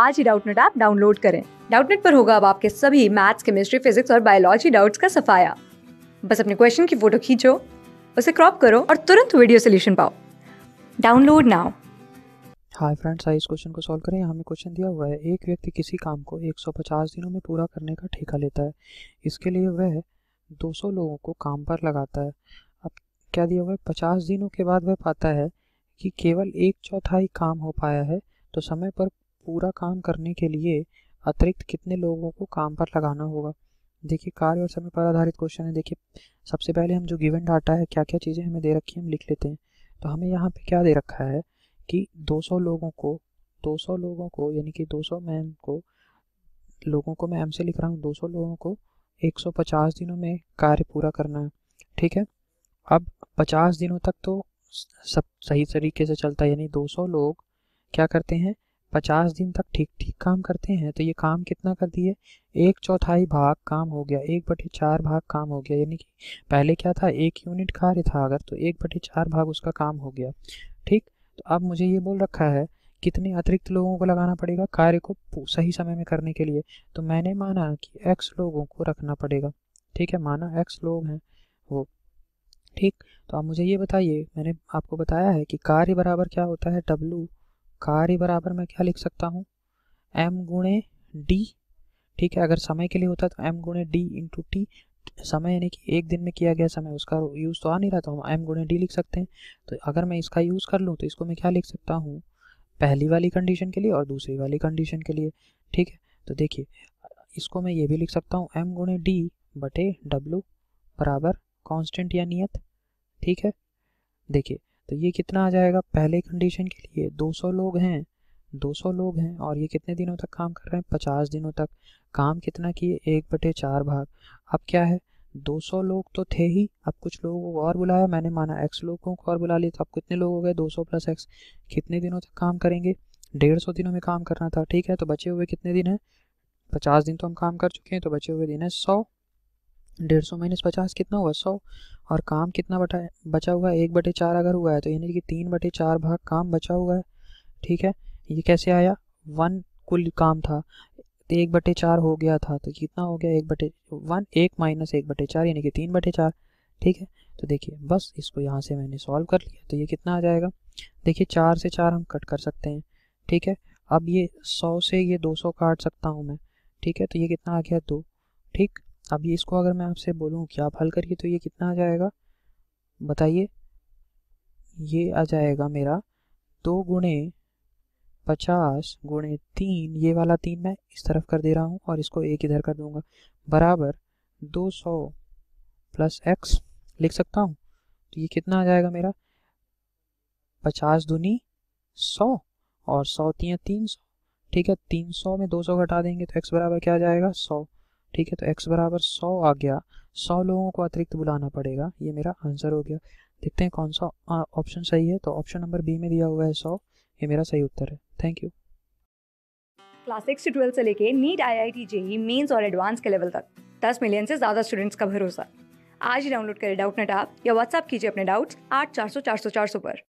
आज ही Doubtnut app download करें डाउटनेट पर होगा अब आपके सभी मैथ्स केमिस्ट्री फिजिक्स और बायोलॉजी डाउट्स का सफाया बस अपने क्वेश्चन की फोटो खींचो उसे क्रॉप करो और तुरंत वीडियो सोल्यूशन पाओ डाउनलोड नाउ हाय फ्रेंड्स आइए इस क्वेश्चन को सॉल्व करें हमें क्वेश्चन दिया हुआ है एक व्यक्ति किसी काम को 150 दिनों में पूरा करने का ठेका लेता है इसके लिए वह 200 लोगों को काम पर लगाता है अब क्या दिया हुआ है पचास दिनों के बाद वह पाता है कि केवल एक चौथाई काम हो पाया है तो समय पर पूरा काम करने के लिए अतिरिक्त कितने लोगों को काम पर लगाना होगा देखिए कार्य और समय पर आधारित क्वेश्चन है देखिए सबसे पहले हम जो गिवन डाटा है क्या क्या चीज़ें हमें दे रखी हैं हम लिख लेते हैं तो हमें यहाँ पे क्या दे रखा है कि 200 लोगों को 200 लोगों को यानी कि 200 मैम को लोगों को मैं एम से लिख रहा हूँ 200 लोगों को 150 दिनों में कार्य पूरा करना है ठीक है अब 50 दिनों तक तो सब सही तरीके से चलता है यानी 200 लोग क्या करते हैं पचास दिन तक ठीक ठीक काम करते हैं तो ये काम कितना कर दिए एक चौथाई भाग काम हो गया एक बटे चार भाग काम हो गया यानी कि पहले क्या था एक यूनिट कार्य था अगर तो एक बटे चार भाग उसका काम हो गया ठीक तो अब मुझे ये बोल रखा है कितने अतिरिक्त लोगों को लगाना पड़ेगा कार्य को सही समय में करने के लिए तो मैंने माना कि एक्स लोगों को रखना पड़ेगा ठीक है माना एक्स लोग हैं वो ठीक तो आप मुझे ये बताइए मैंने आपको बताया है कि कार्य बराबर क्या होता है डब्लू कार्य बराबर मैं क्या लिख सकता हूँ एम गुणे डी ठीक है अगर समय के लिए होता तो एम गुणे डी इंटू टी समय यानी कि एक दिन में किया गया समय उसका यूज़ तो आ नहीं रहा था तो हम एम गुणे डी लिख सकते हैं तो अगर मैं इसका यूज़ कर लूँ तो इसको मैं क्या लिख सकता हूँ पहली वाली कंडीशन के लिए और दूसरी वाली कंडीशन के लिए ठीक है तो देखिए इसको मैं ये भी लिख सकता हूँ एम गुणे डी बटे डब्लू बराबर कॉन्स्टेंट या नियत ठीक है देखिए तो ये कितना आ जाएगा पहले कंडीशन के लिए 200 लोग हैं 200 लोग हैं और ये कितने दिनों तक काम कर रहे हैं 50 दिनों तक काम कितना किए एक बटे चार भाग अब क्या है 200 लोग तो थे ही अब कुछ लोगों को और बुलाया मैंने माना एक्स लोगों को और बुला लिया तो अब कितने लोग हो गए दो प्लस एक्स कितने दिनों तक काम करेंगे डेढ़ सौ दिनों में काम करना था ठीक है तो बचे हुए कितने दिन हैं पचास दिन तो हम काम कर चुके हैं तो बचे हुए दिन है सौ डेढ़ सौ माइनस पचास कितना हुआ सौ और काम कितना बटा बचा हुआ है एक बटे चार अगर हुआ है तो यानी कि तीन बटे चार भाग काम बचा हुआ है ठीक है ये कैसे आया वन कुल काम था एक बटे चार हो गया था तो कितना हो गया एक बटे वन एक माइनस एक बटे चार यानी कि तीन बटे चार ठीक है तो देखिए बस इसको यहाँ से मैंने सॉल्व कर लिया तो ये कितना आ जाएगा देखिए चार से चार हम कट कर सकते हैं ठीक है अब ये सौ से ये दो सौ काट सकता हूँ मैं ठीक है तो ये कितना आ गया दो ठीक अब ये इसको अगर मैं आपसे बोलूँ कि आप हल करिए तो ये कितना आ जाएगा बताइए ये आ जाएगा मेरा दो गुणे पचास गुणे तीन ये वाला तीन मैं इस तरफ कर दे रहा हूँ और इसको एक इधर कर दूँगा बराबर दो सौ प्लस एक्स लिख सकता हूँ तो ये कितना आ जाएगा मेरा पचास दूनी सौ और सौ तीन तीन सौ ठीक है तीन सौ में दो सौ घटा देंगे तो एक्स बराबर क्या आ जाएगा सौ ठीक है तो x बराबर सौ आ गया सौ लोगों को अतिरिक्त बुलाना पड़ेगा ये मेरा आंसर हो गया देखते हैं कौन सा ऑप्शन सही है तो ऑप्शन नंबर बी में दिया हुआ है सौ ये मेरा सही उत्तर है थैंक यू क्लास सिक्स से ट्वेल्थ से लेके NEET I I T JEE Mains और एडवांस के लेवल तक दस मिलियन से ज़्यादा स्टूडेंट्स का भरोसा आज ही डाउनलोड करें डाउट नेट आप या व्हाट्सअप कीजिए अपने डाउट्स आठ चार सौ चार सौ चार सौ पर